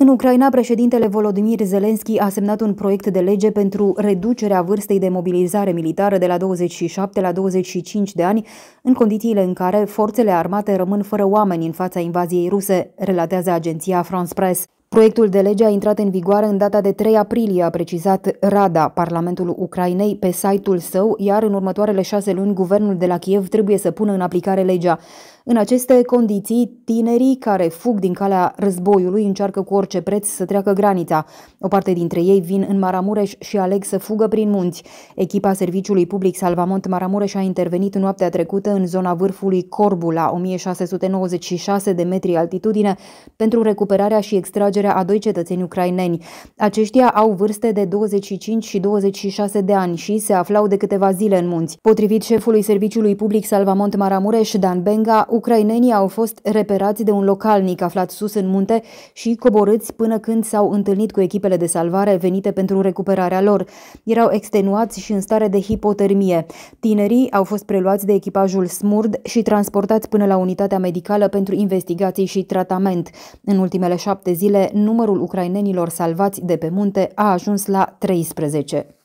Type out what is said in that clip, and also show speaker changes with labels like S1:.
S1: În Ucraina, președintele Volodymyr Zelensky a semnat un proiect de lege pentru reducerea vârstei de mobilizare militară de la 27 la 25 de ani, în condițiile în care forțele armate rămân fără oameni în fața invaziei ruse, relatează agenția France Press. Proiectul de lege a intrat în vigoare în data de 3 aprilie, a precizat Rada, Parlamentul Ucrainei, pe site-ul său, iar în următoarele șase luni, guvernul de la Kiev trebuie să pună în aplicare legea. În aceste condiții, tinerii care fug din calea războiului încearcă cu orice preț să treacă granița. O parte dintre ei vin în Maramureș și aleg să fugă prin munți. Echipa Serviciului Public Salvamont Maramureș a intervenit noaptea trecută în zona vârfului Corbu la 1696 de metri altitudine pentru recuperarea și extragerea a doi cetățeni ucraineni. Aceștia au vârste de 25 și 26 de ani și se aflau de câteva zile în munți. Potrivit șefului Serviciului Public Salvamont Maramureș, Dan Benga, ucrainenii au fost reperați de un localnic aflat sus în munte și coborâți până când s-au întâlnit cu echipele de salvare venite pentru recuperarea lor. Erau extenuați și în stare de hipotermie. Tinerii au fost preluați de echipajul Smurd și transportați până la unitatea medicală pentru investigații și tratament. În ultimele șapte zile, numărul ucrainenilor salvați de pe munte a ajuns la 13.